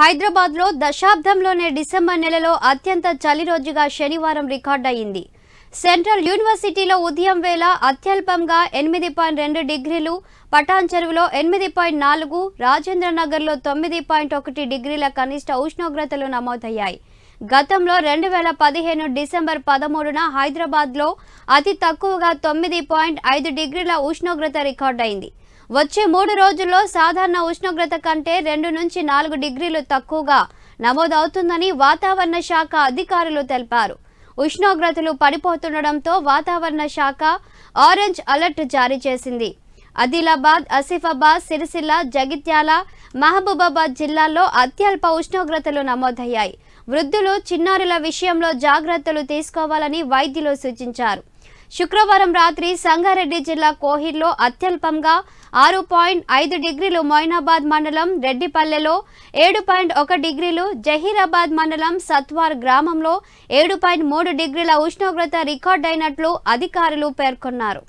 హైదరాబాద్లో దశాబ్దంలోనే డిసెంబర్ నెలలో అత్యంత చలి రోజుగా శనివారం రికార్డయింది సెంట్రల్ యూనివర్సిటీలో ఉదయం వేళ అత్యల్పంగా ఎనిమిది పాయింట్ రెండు డిగ్రీలు పటాన్ చెరువులో ఎనిమిది పాయింట్ నాలుగు రాజేంద్రనగర్లో తొమ్మిది పాయింట్ ఒకటి డిగ్రీల కనిష్ట ఉష్ణోగ్రతలు నమోదయ్యాయి గతంలో రెండు వేల పదిహేను డిసెంబర్ పదమూడున హైదరాబాద్లో అతి తక్కువగా తొమ్మిది పాయింట్ ఐదు డిగ్రీల ఉష్ణోగ్రత రికార్డైంది వచ్చే మూడు రోజుల్లో సాధారణ ఉష్ణోగ్రత కంటే రెండు నుంచి నాలుగు డిగ్రీలు తక్కువగా నమోదవుతుందని వాతావరణ శాఖ అధికారులు తెలిపారు ఉష్ణోగ్రతలు పడిపోతుండటంతో వాతావరణ శాఖ ఆరెంజ్ అలర్ట్ జారీ చేసింది ఆదిలాబాద్ ఆసిఫాబాద్ సిరిసిల్ల జగిత్యాల మహబూబాబాద్ జిల్లాల్లో అత్యల్ప ఉష్ణోగ్రతలు నమోదయ్యాయి వృద్ధులు చిన్నారుల విషయంలో జాగ్రత్తలు తీసుకోవాలని వైద్యులు సూచించారు శుక్రవారం రాత్రి సంగారెడ్డి జిల్లా కోహిర్లో అత్యల్పంగా ఆరు పాయింట్ ఐదు డిగ్రీలు మొయినాబాద్ మండలం రెడ్డిపల్లెలో ఏడు పాయింట్ ఒక డిగ్రీలు జహీరాబాద్ మండలం సత్వార్ గ్రామంలో ఏడు పాయింట్ మూడు డిగ్రీల ఉష్ణోగ్రత రికార్డైనట్లు అధికారులు పేర్కొన్నారు